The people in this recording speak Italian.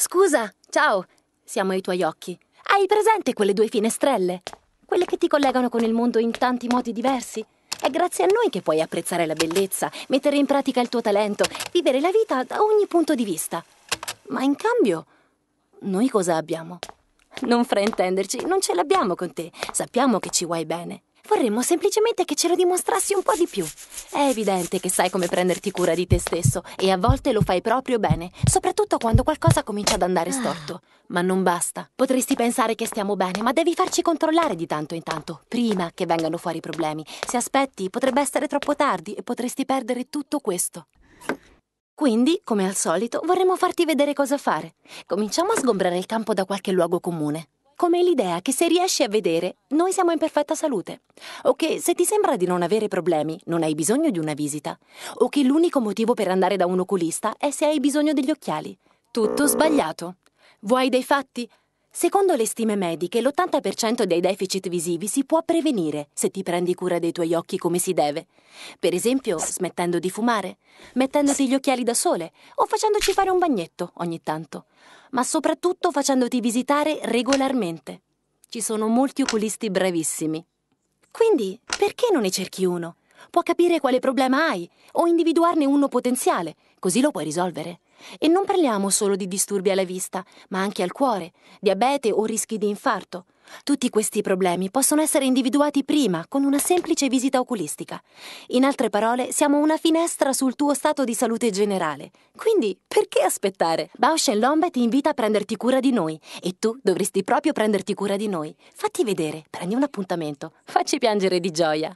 Scusa, ciao, siamo ai tuoi occhi. Hai presente quelle due finestrelle? Quelle che ti collegano con il mondo in tanti modi diversi? È grazie a noi che puoi apprezzare la bellezza, mettere in pratica il tuo talento, vivere la vita da ogni punto di vista. Ma in cambio, noi cosa abbiamo? Non fraintenderci, non ce l'abbiamo con te. Sappiamo che ci vuoi bene. Vorremmo semplicemente che ce lo dimostrassi un po' di più. È evidente che sai come prenderti cura di te stesso e a volte lo fai proprio bene, soprattutto quando qualcosa comincia ad andare ah. storto. Ma non basta. Potresti pensare che stiamo bene, ma devi farci controllare di tanto in tanto, prima che vengano fuori i problemi. Se aspetti, potrebbe essere troppo tardi e potresti perdere tutto questo. Quindi, come al solito, vorremmo farti vedere cosa fare. Cominciamo a sgombrare il campo da qualche luogo comune come l'idea che se riesci a vedere, noi siamo in perfetta salute, o che se ti sembra di non avere problemi, non hai bisogno di una visita, o che l'unico motivo per andare da un oculista è se hai bisogno degli occhiali. Tutto sbagliato. Vuoi dei fatti? Secondo le stime mediche, l'80% dei deficit visivi si può prevenire se ti prendi cura dei tuoi occhi come si deve. Per esempio, smettendo di fumare, mettendoti gli occhiali da sole o facendoci fare un bagnetto ogni tanto, ma soprattutto facendoti visitare regolarmente. Ci sono molti oculisti bravissimi. Quindi, perché non ne cerchi uno? Può capire quale problema hai o individuarne uno potenziale, così lo puoi risolvere. E non parliamo solo di disturbi alla vista, ma anche al cuore, diabete o rischi di infarto. Tutti questi problemi possono essere individuati prima con una semplice visita oculistica. In altre parole, siamo una finestra sul tuo stato di salute generale. Quindi, perché aspettare? Bausch Lombe ti invita a prenderti cura di noi e tu dovresti proprio prenderti cura di noi. Fatti vedere, prendi un appuntamento, facci piangere di gioia.